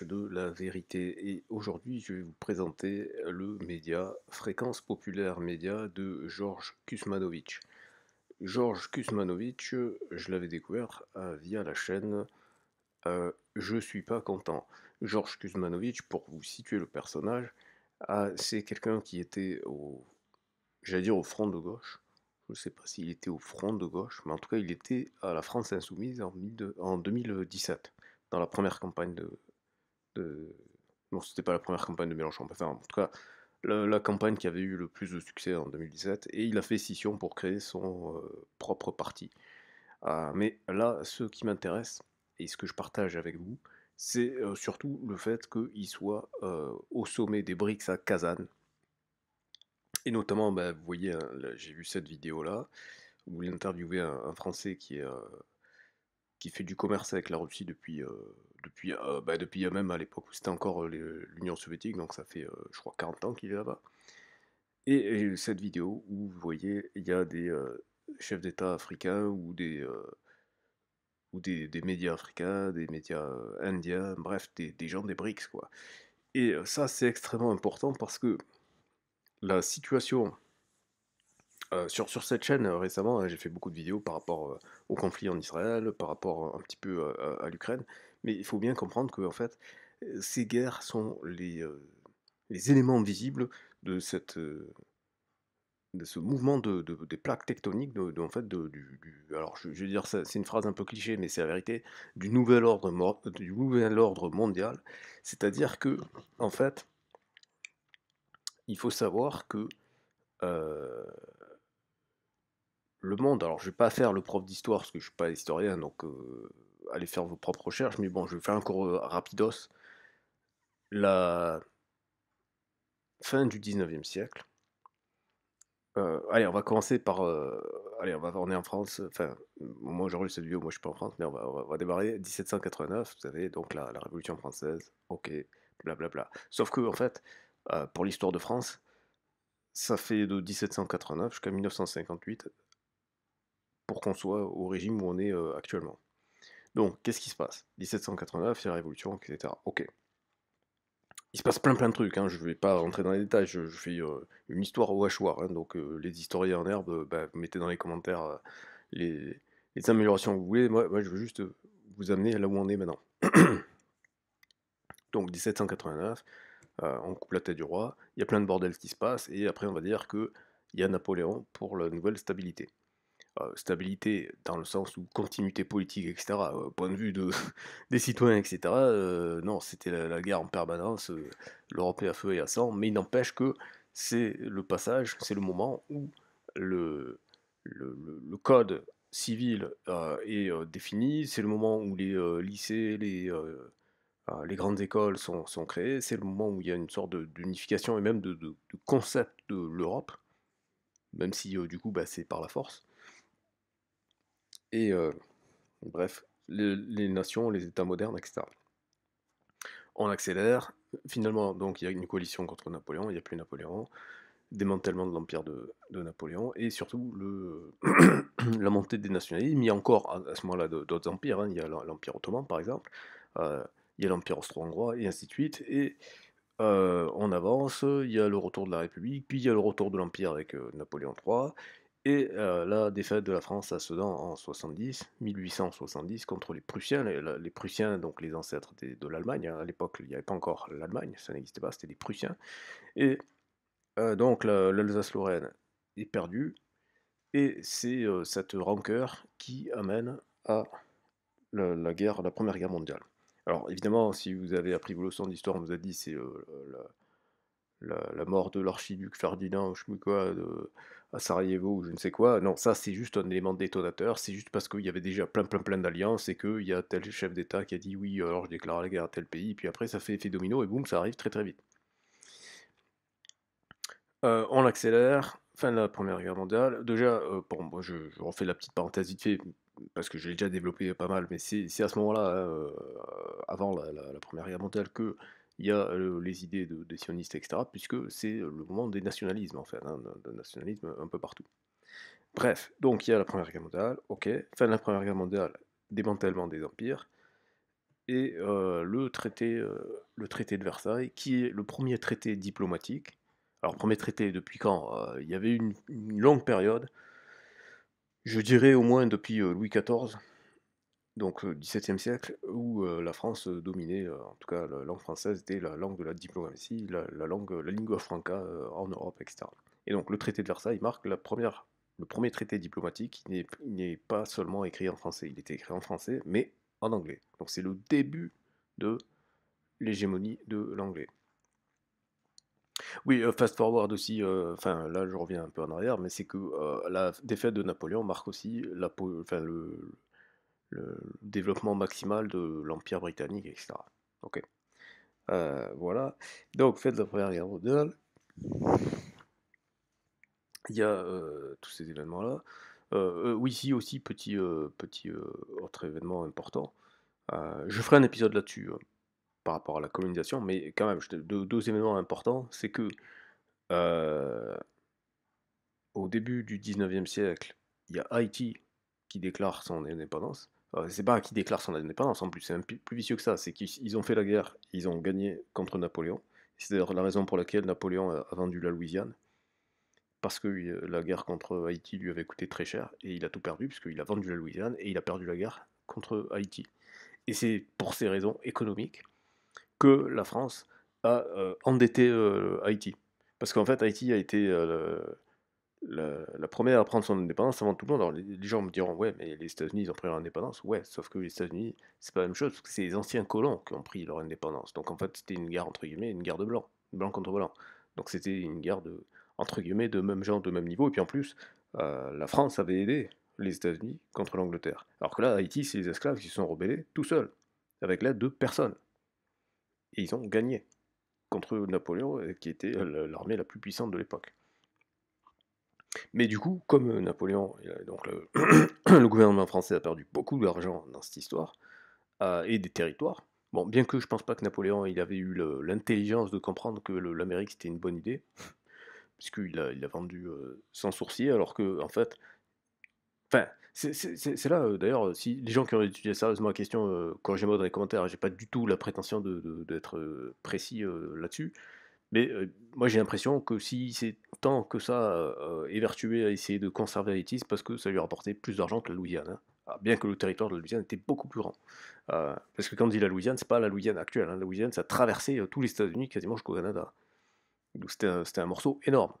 de la vérité et aujourd'hui je vais vous présenter le média Fréquence Populaire Média de Georges Kusmanovic. Georges Kusmanovic, je l'avais découvert euh, via la chaîne euh, Je suis pas content. Georges Kusmanovic, pour vous situer le personnage, euh, c'est quelqu'un qui était au, j'allais dire au front de gauche. Je ne sais pas s'il était au front de gauche, mais en tout cas il était à la France Insoumise en 2017, dans la première campagne de, non c'était pas la première campagne de Mélenchon, enfin, en tout cas, la, campagne qui avait eu le plus de succès en 2017, et il a fait scission pour créer son euh, propre parti. Ah, mais là, ce qui m'intéresse, et ce que je partage avec vous, c'est euh, surtout le fait qu'il soit euh, au sommet des BRICS à Kazan. Et notamment, bah, vous voyez, hein, j'ai vu cette vidéo-là, où il interviewait un, un Français qui, est, qui fait du commerce avec la Russie depuis depuis, euh, bah, depuis même à l'époque où c'était encore euh, l'Union soviétique, donc ça fait, euh, je crois, 40 ans qu'il est là-bas. Et, cette vidéo où vous voyez, il y a des chefs d'État africains ou des ou des, médias africains, des médias indiens, bref, des, gens des BRICS, quoi. Et ça, c'est extrêmement important parce que la situation... sur, sur cette chaîne, récemment, hein, j'ai fait beaucoup de vidéos par rapport au conflit en Israël, par rapport un petit peu à l'Ukraine, mais il faut bien comprendre que, en fait, ces guerres sont les, éléments visibles de, ce mouvement de, des plaques tectoniques, en fait, du, alors je, vais dire, c'est une phrase un peu cliché, mais c'est la vérité, du nouvel ordre, du nouvel ordre mondial. C'est-à-dire que, en fait, il faut savoir que le monde, alors je ne vais pas faire le prof d'histoire, parce que je ne suis pas historien, donc allez faire vos propres recherches, mais bon, je vais faire un cours euh, rapidos. La fin du 19e siècle. Euh, allez, on va commencer par. Euh, allez, on va on est en France. Enfin, moi eu cette vidéo, moi je suis pas en France, mais on va, démarrer 1789. Vous savez, donc la, la Révolution française. Ok, blablabla. Sauf que en fait, pour l'histoire de France, ça fait de 1789 jusqu'à 1958 pour qu'on soit au régime où on est actuellement. Donc, qu'est-ce qui se passe 1789, c'est la Révolution, etc. Ok. Il se passe plein plein de trucs, hein. je ne vais pas rentrer dans les détails, je, fais euh, une histoire au hachoir, hein. donc euh, les historiens en herbe, euh, bah, mettez dans les commentaires les, améliorations que vous voulez, moi, moi, je veux juste vous amener là où on est maintenant. donc 1789, on coupe la tête du roi, il y a plein de bordels qui se passent, et après on va dire qu'il y a Napoléon pour la nouvelle stabilité. Euh, stabilité dans le sens où continuité politique, etc., euh, point de vue de, des citoyens, etc., euh, non, c'était la, guerre en permanence, l'Europe est à feu et à sang, mais il n'empêche que c'est le passage, c'est le moment où le, le, le, code civil est défini, c'est le moment où les lycées, les, les grandes écoles sont, sont créées, c'est le moment où il y a une sorte d'unification et même de, concept de l'Europe, même si du coup bah, c'est par la force et euh, bref, les, nations, les États modernes, etc. On accélère, finalement, donc il y a une coalition contre Napoléon, il n'y a plus Napoléon, démantèlement de l'empire de, de, Napoléon, et surtout le, la montée des nationalismes. Il y a encore à, ce moment-là d'autres empires, hein. il y a l'Empire ottoman par exemple, euh, il y a l'Empire austro-hongrois, et ainsi de suite, et euh, on avance, il y a le retour de la République, puis il y a le retour de l'Empire avec Napoléon III, et la défaite de la France à Sedan en 1870 contre les Prussiens. Les, Prussiens, donc les ancêtres de l'Allemagne, hein. à l'époque il n'y avait pas encore l'Allemagne, ça n'existait pas, c'était des Prussiens. Et donc l'Alsace-Lorraine est perdue. Et c'est cette rancœur qui amène à la, guerre, la Première Guerre mondiale. Alors évidemment, si vous avez appris vos leçons d'histoire, on vous a dit c'est la, mort de l'archiduc Ferdinand, je sais quoi, de, à Sarajevo ou je ne sais quoi. Non, ça c'est juste un élément détonateur, c'est juste parce qu'il y avait déjà plein plein plein d'alliances et qu'il y a tel chef d'État qui a dit oui, alors je déclare la guerre à tel pays, puis après ça fait effet domino et boum, ça arrive très très vite. Euh, on l'accélère, fin de la Première Guerre mondiale. Déjà, euh, bon, moi je, refais la petite parenthèse vite fait, parce que je l'ai déjà développé pas mal, mais c'est à ce moment-là, euh, avant la, Première Guerre mondiale, que il y a les idées des sionistes, etc., puisque c'est le moment des nationalismes, en fait, hein, nationalisme un peu partout. Bref, donc il y a la Première Guerre mondiale, ok, fin de la Première Guerre mondiale, démantèlement des empires, et le, traité, le traité de Versailles, qui est le premier traité diplomatique. Alors, premier traité depuis quand Il y avait une longue période, je dirais au moins depuis Louis XIV, donc le XVIIe siècle, où la France dominait, en tout cas la langue française était la langue de la diplomatie, la, langue, la lingua franca en Europe, etc. Et donc le traité de Versailles marque la première, le premier traité diplomatique qui n'est pas seulement écrit en français, il était écrit en français, mais en anglais. Donc c'est le début de l'hégémonie de l'anglais. Oui, fast forward aussi, enfin là je reviens un peu en arrière, mais c'est que la défaite de Napoléon marque aussi la, enfin, le le développement maximal de l'Empire britannique, etc. Ok. Euh, voilà. Donc, faites la Première Guerre mondiale. Il y a euh, tous ces événements-là. Euh, oui, si aussi, petit, petit autre événement important. je ferai un épisode là-dessus hein, par rapport à la colonisation, mais quand même, deux, deux événements importants. C'est que au début du 19e siècle, il y a Haïti qui déclare son indépendance c'est pas qui déclare son indépendance en plus, c'est plus, plus vicieux que ça, c'est qu'ils ont fait la guerre, ils ont gagné contre Napoléon, c'est d'ailleurs la raison pour laquelle Napoléon a, vendu la Louisiane, parce que euh, la guerre contre Haïti lui avait coûté très cher, et il a tout perdu, puisqu'il a vendu la Louisiane, et il a perdu la guerre contre Haïti. Et c'est pour ces raisons économiques que la France a euh, endetté euh, Haïti. Parce qu'en fait, Haïti a été la, première à prendre son indépendance avant tout le monde. Alors les, gens me diront, ouais, mais les États-Unis, ils ont pris leur indépendance. Ouais, sauf que les États-Unis, c'est pas la même chose, que c'est les anciens colons qui ont pris leur indépendance. Donc en fait, c'était une guerre, entre guillemets, une guerre de blancs, blanc contre blanc. Donc c'était une guerre entre guillemets, de même genre, de même niveau. Et puis en plus, euh, la France avait aidé les États-Unis contre l'Angleterre. Alors que là, Haïti, c'est les esclaves qui se sont rebellés tout seuls, avec l'aide de personnes. Et ils ont gagné contre Napoléon, euh, qui était euh, l'armée la plus puissante de l'époque. Mais du coup, comme euh, Napoléon, euh, donc le, gouvernement français a perdu beaucoup d'argent dans cette histoire, euh, et des territoires. Bon, bien que je pense pas que Napoléon il avait eu l'intelligence de comprendre que l'Amérique c'était une bonne idée, puisqu'il a, a vendu sans sourcier, alors que, en fait, enfin, c'est là d'ailleurs, si les gens qui ont étudié sérieusement la question, corrigez-moi dans les commentaires, j'ai pas du tout la prétention d'être précis là-dessus, mais moi, j'ai l'impression que si c'est tant que ça euh, évertué à essayer de conserver Haïti, c'est parce que ça lui a rapporté plus d'argent que la Louisiane. Hein. Ah, bien que le territoire de la Louisiane était beaucoup plus grand. parce que quand on dit la Louisiane, c'est pas la Louisiane actuelle. Hein. La Louisiane, ça traversait tous les États-Unis quasiment jusqu'au Canada. Donc c'était un, morceau énorme.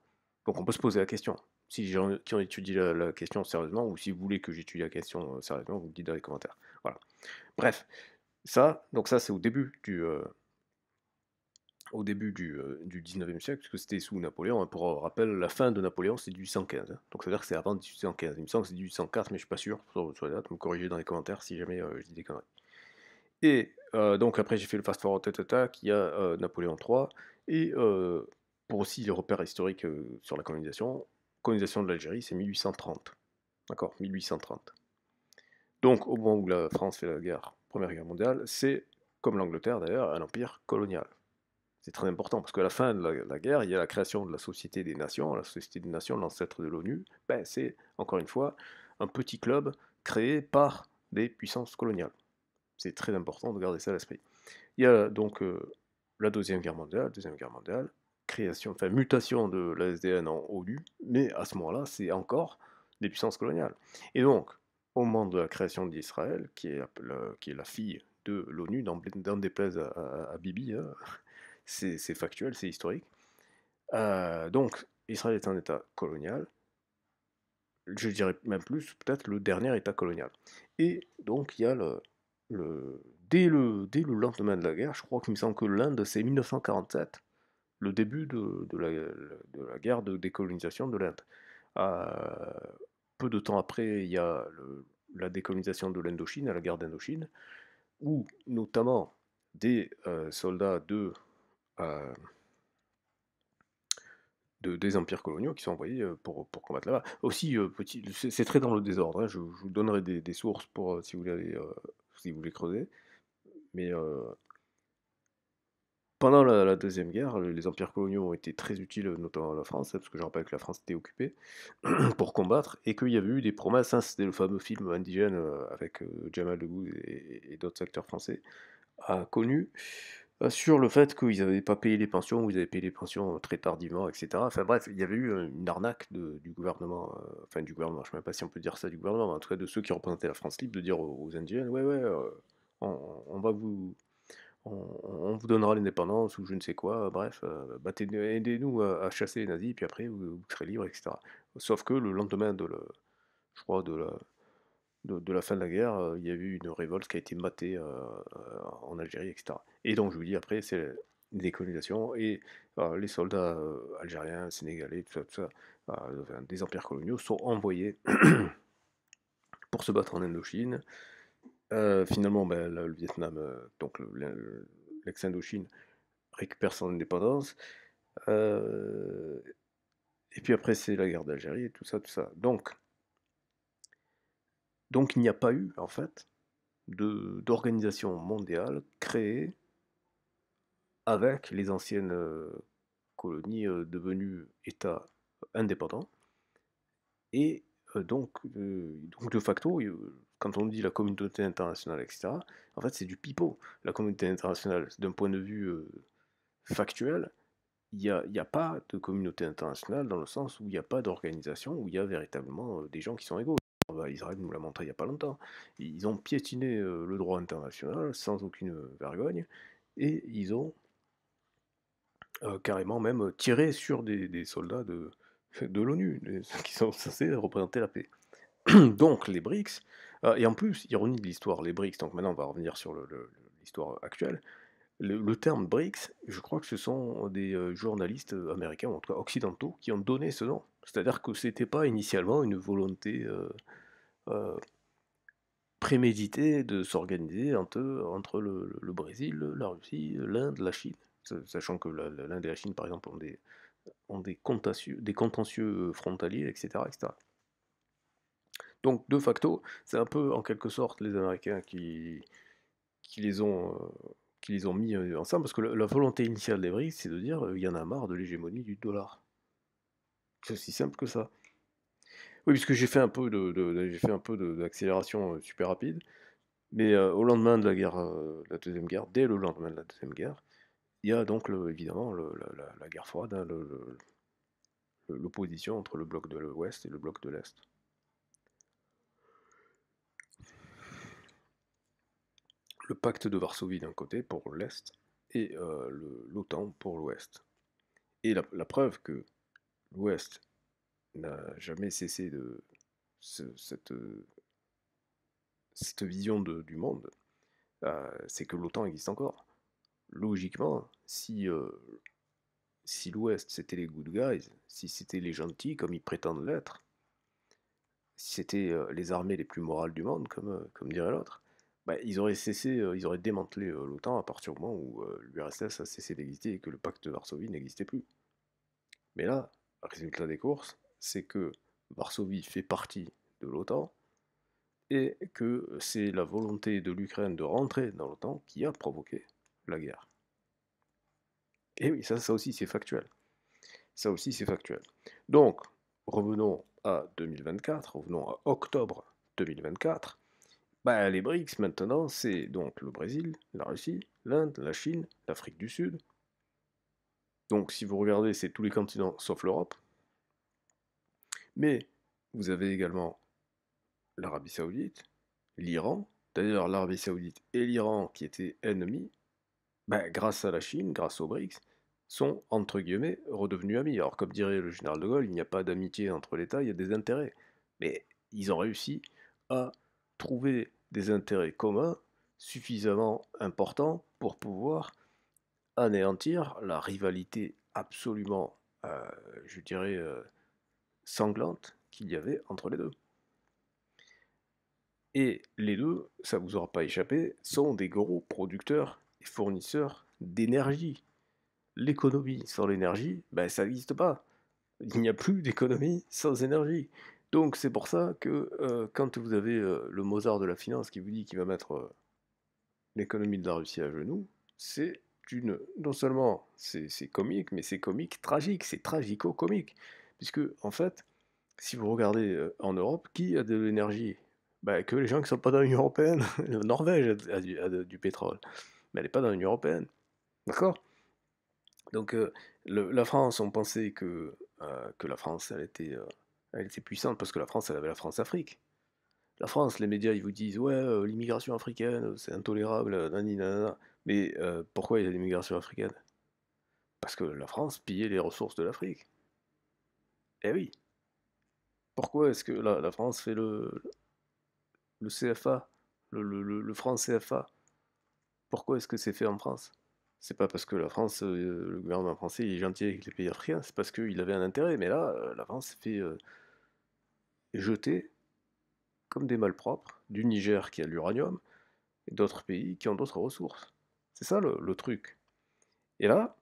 Donc on peut se poser la question. Si j'en étudie la, la, question sérieusement, ou si vous voulez que j'étudie la question sérieusement, vous me dites dans les commentaires. Voilà. Bref, ça, donc ça c'est au début du, au début du, 19e euh, siècle, puisque c'était sous Napoléon. Hein, pour rappel, la fin de Napoléon, c'est 1815. Hein. donc ça veut dire que c'est avant 1815. Il me semble que c'est 1804, mais je suis pas sûr sur, la date. Me corriger dans les commentaires si jamais euh, je dis des conneries. Et euh, donc après, j'ai fait le fast-forward tata qui a Napoléon III. Et pour aussi les repères historiques sur la colonisation, colonisation de l'Algérie, c'est 1830. D'accord 1830. Donc au moment où la France fait la guerre, Première Guerre mondiale, c'est, comme l'Angleterre d'ailleurs, un empire colonial. C'est très important parce qu'à la fin de la, guerre, il y a la création de la Société des Nations. La Société des Nations, l'ancêtre de l'ONU, ben, c'est encore une fois un petit club créé par des puissances coloniales. C'est très important de garder ça à l'esprit. Il y a donc euh, la Deuxième Guerre mondiale, Deuxième Guerre mondiale, création, enfin mutation de la SDN en ONU, mais à ce moment-là, c'est encore des puissances coloniales. Et donc, au moment de la création d'Israël, qui est la, qui est la fille de l'ONU, dans, des déplaise à, à, Bibi, hein, c'est factuel, c'est historique. Euh, donc, Israël est un État colonial, je dirais même plus, peut-être le dernier État colonial. Et donc, il y a le, dès, le, dès le lendemain de la guerre, je crois qu'il me semble que l'Inde, c'est 1947, le début de, la, guerre de décolonisation de l'Inde. Euh, peu de temps après, il y a la décolonisation de l'Indochine, la guerre d'Indochine, où notamment des euh, soldats de euh, de, des empires coloniaux qui sont envoyés euh, pour, pour combattre là-bas. Aussi, euh, petit, c'est très dans le désordre, hein. je, vous donnerai des, sources pour, si, vous voulez si vous voulez creuser, mais pendant la, Deuxième Guerre, les empires coloniaux ont été très utiles, notamment à la France, hein, parce que je rappelle que la France était occupée, pour combattre, et qu'il y avait eu des promesses, hein. c'était le fameux film indigène avec Jamal de et, et d'autres acteurs français, a connu, euh, sur le fait qu'ils n'avaient pas payé les pensions, ou ils avaient payé les pensions euh, très tardivement, etc. Enfin bref, il y avait eu euh, une arnaque du gouvernement, enfin du gouvernement, je ne sais même pas si on peut dire ça du gouvernement, mais en tout cas de ceux qui représentaient la France libre, de dire aux, Indiens, « ouais ouais, on, va vous... On, vous donnera l'indépendance ou je ne sais quoi, bref, bah, aidez-nous à, chasser les nazis, puis après vous, vous serez libre, etc. Sauf que le lendemain de la, je crois, de la, de, la fin de la guerre, il y a eu une révolte qui a été matée en Algérie, etc. Et donc, je vous dis, après, c'est la décolonisation. et les soldats algériens, sénégalais, tout ça, tout ça des empires coloniaux sont envoyés pour se battre en Indochine. Euh, finalement, ben, le, Vietnam, donc l'ex-Indochine, récupère son indépendance. et puis après, c'est la guerre d'Algérie, et tout ça, tout ça. Donc, donc il n'y a pas eu, en fait, d'organisation mondiale créée avec les anciennes euh, colonies euh, devenues États indépendants. Et euh, donc, de facto, quand on dit la communauté internationale, etc., en fait c'est du pipeau. La communauté internationale, d'un point de vue factuel, il n'y a, a, pas de communauté internationale dans le sens où il n'y a pas d'organisation, où il y a véritablement des gens qui sont égaux. Ah bah, Israël nous l'a montré il n'y a pas longtemps. Ils ont piétiné euh, le droit international sans aucune euh, vergogne et ils ont euh, carrément même tiré sur des, soldats de, de l'ONU, qui sont censés représenter la paix. donc les BRICS, et en plus, ironie de l'histoire, les BRICS, donc maintenant on va revenir sur l'histoire actuelle, le, terme BRICS, je crois que ce sont des journalistes américains, en tout cas occidentaux, qui ont donné ce nom. C'est-à-dire que ce n'était pas initialement une volonté euh, prémédité de s'organiser entre, le, Brésil, la Russie, l'Inde, la Chine, sachant que l'Inde et la Chine, par exemple, ont des, contentieux, euh, frontaliers, etc., etc. Donc, de facto, c'est un peu en quelque sorte les Américains qui, euh, les, ont, mis ensemble, parce que la, volonté initiale des BRICS, c'est de dire il y en a marre de l'hégémonie du dollar. C'est aussi simple que ça. Oui, puisque j'ai fait un peu de, j'ai fait un peu d'accélération euh, super rapide. Mais euh, au lendemain de la guerre, euh, la deuxième guerre, dès le lendemain de la deuxième guerre, il y a donc évidemment la, guerre froide, hein, l'opposition entre le bloc de l'Ouest et le bloc de l'Est. Le pacte de Varsovie d'un côté pour l'Est et l'OTAN pour l'Ouest. Et la preuve que l'Ouest n'a jamais cessé de cette, euh, cette vision du monde, euh, c'est que l'OTAN existe encore. Logiquement, si, euh, si l'Ouest c'était les good guys, si c'était les gentils comme ils prétendent l'être, si c'était les armées les plus morales du monde, comme, comme dirait l'autre, bah, ils auraient cessé, ils auraient démantelé l'OTAN à partir du moment où l'URSS a cessé d'exister et que le pacte de Varsovie n'existait plus. Mais là, résultat des courses, c'est que Varsovie fait partie de l'OTAN et que c'est la volonté de l'Ukraine de rentrer dans l'OTAN qui a provoqué la guerre. Et oui, ça, ça aussi c'est factuel. Ça aussi c'est factuel. Donc, revenons à 2024, revenons à octobre 2024. Bah, les BRICS maintenant, c'est donc le Brésil, la Russie, l'Inde, la Chine, l'Afrique du Sud. Donc si vous regardez, c'est tous les continents sauf l'Europe. Mais vous avez également l'Arabie saoudite, l'Iran, d'ailleurs l'Arabie saoudite et l'Iran qui étaient ennemis, bah, grâce à la Chine, grâce aux BRICS, sont entre guillemets redevenus amis. Alors comme dirait le général de Gaulle, il n'y a pas d'amitié entre l'État, il y a des intérêts. Mais ils ont réussi à trouver des intérêts communs suffisamment importants pour pouvoir anéantir la rivalité absolument, euh, je dirais, euh, sanglante qu'il y avait entre les deux. Et les deux, ça vous aura pas échappé, sont des gros producteurs et fournisseurs d'énergie. L'économie sans l'énergie, ben ça n'existe pas. Il n'y a plus d'économie sans énergie. Donc c'est pour ça que euh, quand vous avez euh, le Mozart de la finance qui vous dit qu'il va mettre euh, l'économie de la Russie à genoux, c'est une... Non seulement c'est comique, mais c'est comique tragique, c'est tragico-comique. Puisque, en fait, si vous regardez euh, en Europe, qui a de l'énergie bah, Que les gens qui ne sont pas dans l'Union Européenne. La Norvège a du, pétrole, mais elle n'est pas dans l'Union Européenne. D'accord Donc, euh, la France, on pensait que, euh, que la France, elle était, elle puissante parce que la France, elle avait la France-Afrique. La France, les médias, ils vous disent Ouais, l'immigration africaine, c'est intolérable, nanana. Mais pourquoi il y a l'immigration africaine Parce que la France pillait les ressources de l'Afrique. Eh oui. Pourquoi est-ce que la, France fait le, le CFA, le, franc CFA Pourquoi est-ce que c'est fait en France C'est pas parce que la France, euh, le gouvernement français, est gentil avec les pays africains, c'est parce qu'il avait un intérêt. Mais là, euh, la France fait euh, jeter comme des malpropres du Niger qui a l'uranium et d'autres pays qui ont d'autres ressources. C'est ça le, truc. Et là,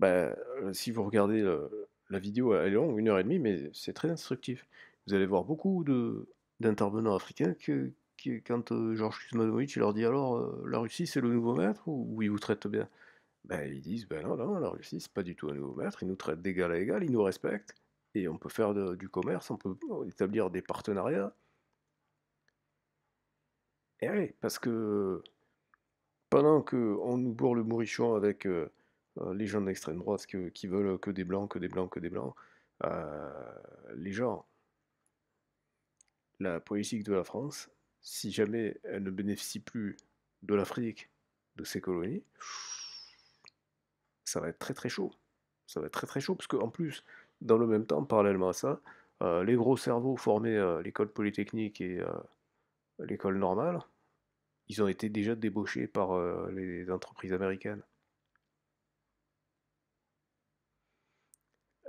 ben, si vous regardez le, la vidéo est longue, une heure et demie, mais c'est très instructif. Vous allez voir beaucoup d'intervenants africains qui, quand euh, Georges Kuzmanovic leur dit alors euh, la Russie c'est le nouveau maître ou, ils vous traitent bien ben, Ils disent ben non, non, la Russie c'est pas du tout un nouveau maître, ils nous traitent d'égal à égal, ils nous respectent et on peut faire du commerce, on peut établir des partenariats. Et eh oui, parce que pendant qu'on nous bourre le mourichon avec. Euh, euh, les gens d'extrême droite qui, veulent que des blancs, que des blancs, que des blancs. Euh, les gens, la politique de la France, si jamais elle ne bénéficie plus de l'Afrique, de ses colonies, ça va être très très chaud. Ça va être très très chaud, parce qu'en plus, dans le même temps, parallèlement à ça, euh, les gros cerveaux formés à l'école polytechnique et à l'école normale, ils ont été déjà débauchés par les entreprises américaines.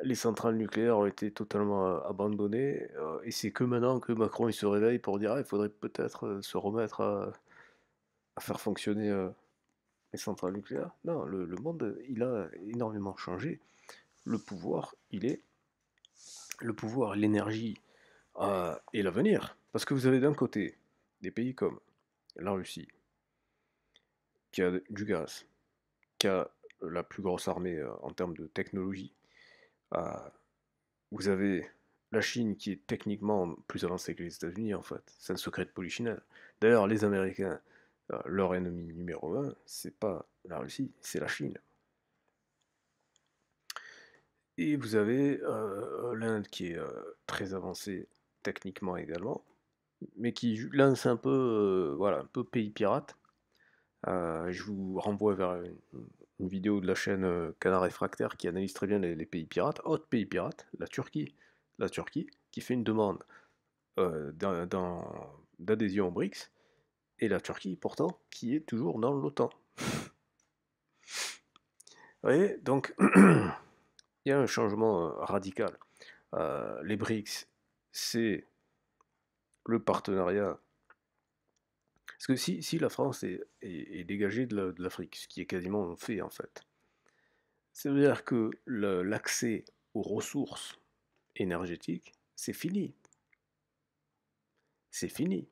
les centrales nucléaires ont été totalement abandonnées. et c'est que maintenant que Macron il se réveille pour dire ah, il faudrait peut-être se remettre à, faire fonctionner les centrales nucléaires. Non, le, monde, il a énormément changé. Le pouvoir, il est. Le pouvoir, l'énergie euh, et l'avenir. Parce que vous avez d'un côté des pays comme la Russie, qui a du gaz, qui a la plus grosse armée en termes de technologie, euh, vous avez la Chine qui est techniquement plus avancée que les États-Unis, en fait. C'est un secret de Polichinelle. D'ailleurs, les Américains, euh, leur ennemi numéro un, c'est pas la Russie, c'est la Chine. Et vous avez euh, l'Inde qui est très avancée techniquement également, mais qui lance un peu, voilà, un peu pays pirate. je vous renvoie vers une vidéo de la chaîne Canard Réfractaire qui analyse très bien les, pays pirates. Autre pays pirate, la Turquie. La Turquie qui fait une demande d'adhésion aux BRICS. Et la Turquie, pourtant, qui est toujours dans l'OTAN. Vous voyez, donc, il y a un changement radical. les BRICS, c'est le partenariat parce que si, la France est, dégagée de l'Afrique, ce qui est quasiment fait en fait, ça veut dire que l'accès aux ressources énergétiques, c'est fini. C'est fini.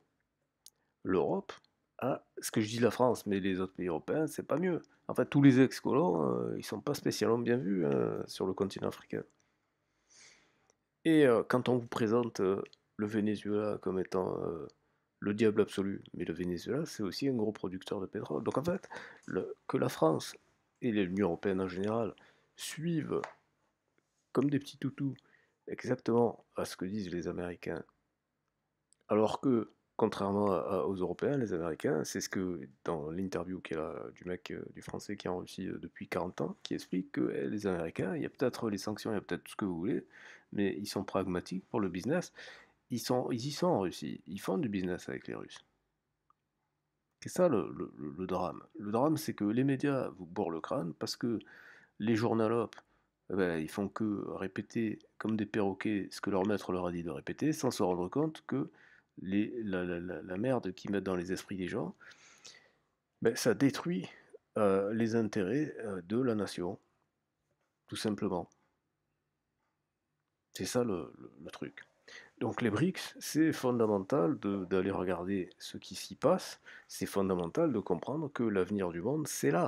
L'Europe a, ce que je dis la France, mais les autres pays européens, c'est pas mieux. En fait, tous les ex-colons, euh, ils sont pas spécialement bien vus hein, sur le continent africain. Et euh, quand on vous présente euh, le Venezuela comme étant le diable absolu, mais le Venezuela, c'est aussi un gros producteur de pétrole. Donc en fait, que la France et l'Union européenne en général suivent comme des petits toutous exactement à ce que disent les Américains, alors que, contrairement aux Européens, les Américains, c'est ce que, dans l'interview qu'il a du mec, euh, du Français qui est en Russie euh, depuis 40 ans, qui explique que eh, les Américains, il y a peut-être les sanctions, il y a peut-être tout ce que vous voulez, mais ils sont pragmatiques pour le business, ils, y sont en Russie. Ils font du business avec les Russes. C'est ça le, drame. Le drame, c'est que les médias vous bourrent le crâne parce que les journalopes, eh ben, ils font que répéter comme des perroquets ce que leur maître leur a dit de répéter sans se rendre compte que les, la, merde qu'ils mettent dans les esprits des gens, ben, ça détruit euh, les intérêts euh, de la nation. Tout simplement. C'est ça le truc. Donc les BRICS, c'est fondamental d'aller regarder ce qui s'y passe, c'est fondamental de comprendre que l'avenir du monde, c'est là.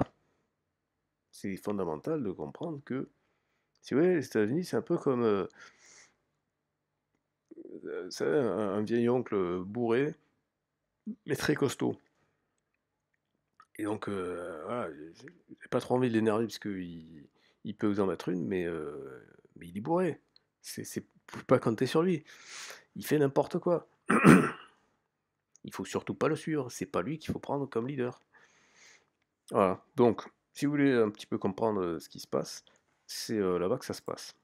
C'est fondamental de comprendre que, si vous voyez, les États-Unis, c'est un peu comme euh, euh, un, vieil oncle bourré, mais très costaud. Et donc, euh, voilà, j'ai pas trop envie de l'énerver parce qu'il il peut vous en mettre une, mais, mais il est bourré. C'est peut pas compter sur lui. Il fait n'importe quoi. Il faut surtout pas le suivre. C'est pas lui qu'il faut prendre comme leader. Voilà. Donc, si vous voulez un petit peu comprendre euh, ce qui se passe, c'est euh, là-bas que ça se passe.